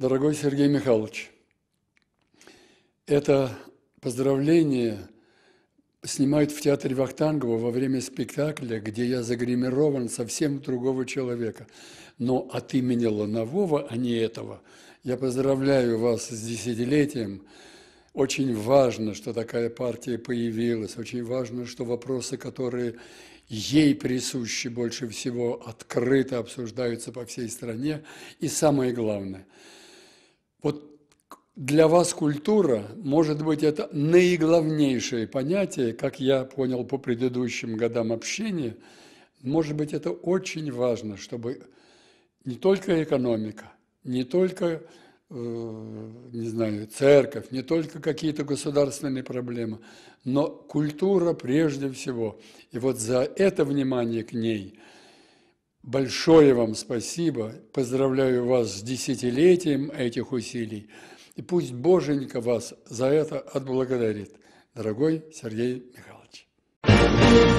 Дорогой Сергей Михайлович, это поздравление снимают в театре Вахтангова во время спектакля, где я загримирован совсем другого человека. Но от имени Ланового, а не этого, я поздравляю вас с десятилетием. Очень важно, что такая партия появилась, очень важно, что вопросы, которые ей присущи больше всего, открыто обсуждаются по всей стране. И самое главное – вот для вас культура, может быть, это наиглавнейшее понятие, как я понял по предыдущим годам общения, может быть, это очень важно, чтобы не только экономика, не только, э, не знаю, церковь, не только какие-то государственные проблемы, но культура прежде всего. И вот за это внимание к ней – Большое вам спасибо. Поздравляю вас с десятилетием этих усилий. И пусть Боженька вас за это отблагодарит, дорогой Сергей Михайлович.